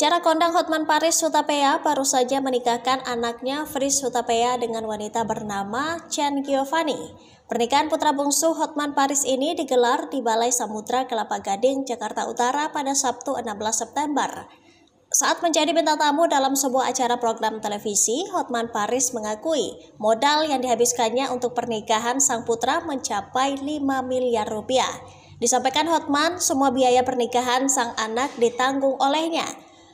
Acara kondang Hotman Paris Sutapea baru saja menikahkan anaknya Fris Sutapea dengan wanita bernama Chen Giovanni. Pernikahan putra bungsu Hotman Paris ini digelar di Balai Samudra Kelapa Gading, Jakarta Utara pada Sabtu 16 September. Saat menjadi bintang tamu dalam sebuah acara program televisi, Hotman Paris mengakui modal yang dihabiskannya untuk pernikahan sang putra mencapai 5 miliar rupiah. Disampaikan Hotman, semua biaya pernikahan sang anak ditanggung olehnya.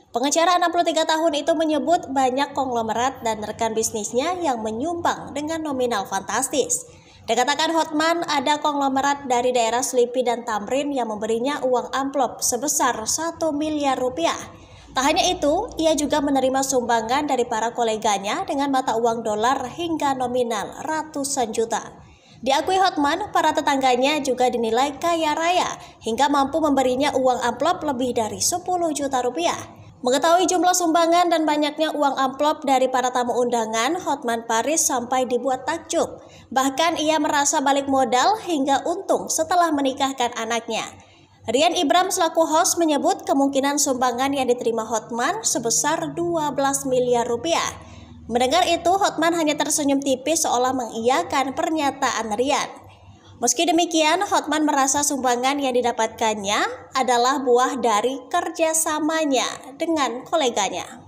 Pengacara 63 tahun itu menyebut banyak konglomerat dan rekan bisnisnya yang menyumbang dengan nominal fantastis. Dikatakan Hotman ada konglomerat dari daerah Slipi dan Tamrin yang memberinya uang amplop sebesar 1 miliar rupiah. Tak hanya itu, ia juga menerima sumbangan dari para koleganya dengan mata uang dolar hingga nominal ratusan juta. Diakui Hotman, para tetangganya juga dinilai kaya raya hingga mampu memberinya uang amplop lebih dari 10 juta rupiah. Mengetahui jumlah sumbangan dan banyaknya uang amplop dari para tamu undangan, Hotman Paris sampai dibuat takjub. Bahkan ia merasa balik modal hingga untung setelah menikahkan anaknya. Rian Ibram selaku host menyebut kemungkinan sumbangan yang diterima Hotman sebesar 12 miliar rupiah. Mendengar itu, Hotman hanya tersenyum tipis seolah mengiyakan pernyataan Rian. Meski demikian, Hotman merasa sumbangan yang didapatkannya adalah buah dari kerjasamanya dengan koleganya.